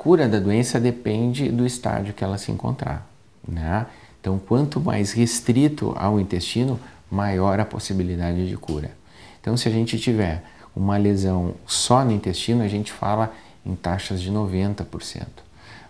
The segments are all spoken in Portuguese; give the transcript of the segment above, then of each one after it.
cura da doença depende do estágio que ela se encontrar. Né? Então, quanto mais restrito ao intestino, maior a possibilidade de cura. Então, se a gente tiver uma lesão só no intestino, a gente fala em taxas de 90%.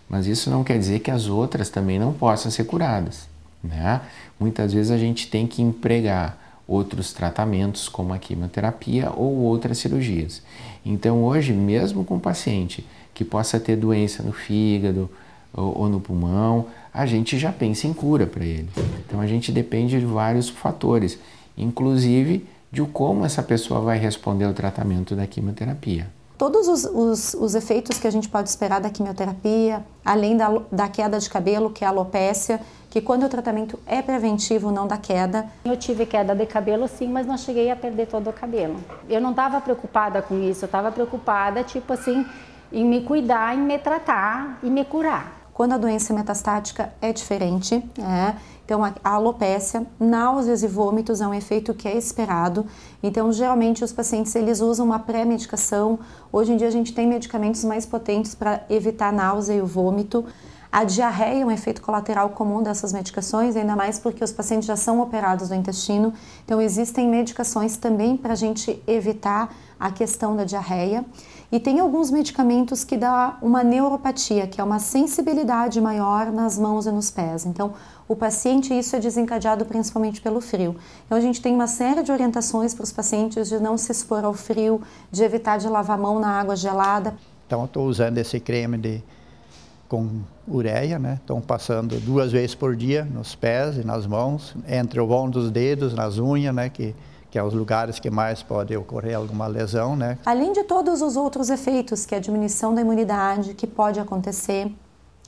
Mas isso não quer dizer que as outras também não possam ser curadas. Né? Muitas vezes a gente tem que empregar outros tratamentos, como a quimioterapia ou outras cirurgias. Então, hoje, mesmo com o paciente que possa ter doença no fígado ou, ou no pulmão, a gente já pensa em cura para ele. Então, a gente depende de vários fatores, inclusive de como essa pessoa vai responder ao tratamento da quimioterapia. Todos os, os, os efeitos que a gente pode esperar da quimioterapia, além da, da queda de cabelo, que é a alopécia, que quando o tratamento é preventivo, não dá queda. Eu tive queda de cabelo sim, mas não cheguei a perder todo o cabelo. Eu não estava preocupada com isso, eu estava preocupada, tipo assim, em me cuidar, em me tratar e me curar. Quando a doença é metastática é diferente, é. Então, a alopécia, náuseas e vômitos é um efeito que é esperado. Então, geralmente os pacientes eles usam uma pré-medicação. Hoje em dia a gente tem medicamentos mais potentes para evitar a náusea e o vômito. A diarreia é um efeito colateral comum dessas medicações, ainda mais porque os pacientes já são operados do intestino. Então, existem medicações também para a gente evitar a questão da diarreia. E tem alguns medicamentos que dá uma neuropatia, que é uma sensibilidade maior nas mãos e nos pés. Então, o paciente, isso é desencadeado principalmente pelo frio. Então, a gente tem uma série de orientações para os pacientes de não se expor ao frio, de evitar de lavar a mão na água gelada. Então, eu estou usando esse creme de com ureia, né? Estão passando duas vezes por dia nos pés e nas mãos, entre o vão dos dedos, nas unhas, né? Que que é os lugares que mais pode ocorrer alguma lesão, né? Além de todos os outros efeitos que é a diminuição da imunidade que pode acontecer,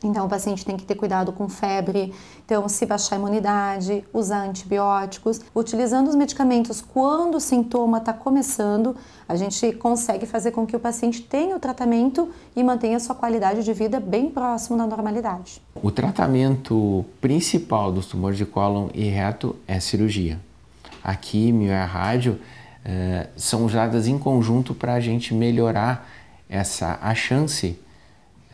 então, o paciente tem que ter cuidado com febre, então, se baixar a imunidade, usar antibióticos. Utilizando os medicamentos quando o sintoma está começando, a gente consegue fazer com que o paciente tenha o tratamento e mantenha sua qualidade de vida bem próximo da normalidade. O tratamento principal dos tumores de cólon e reto é cirurgia. A quimio e é a rádio eh, são usadas em conjunto para a gente melhorar essa, a chance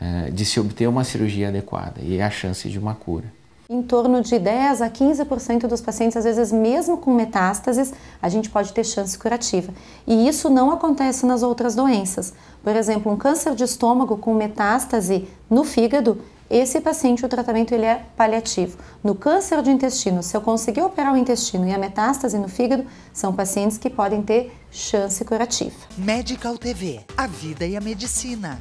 eh, de se obter uma cirurgia adequada e a chance de uma cura. Em torno de 10 a 15% dos pacientes, às vezes mesmo com metástases, a gente pode ter chance curativa. E isso não acontece nas outras doenças. Por exemplo, um câncer de estômago com metástase no fígado, esse paciente o tratamento ele é paliativo. No câncer de intestino, se eu conseguir operar o intestino e a metástase no fígado, são pacientes que podem ter chance curativa. Medical TV, a vida e a medicina.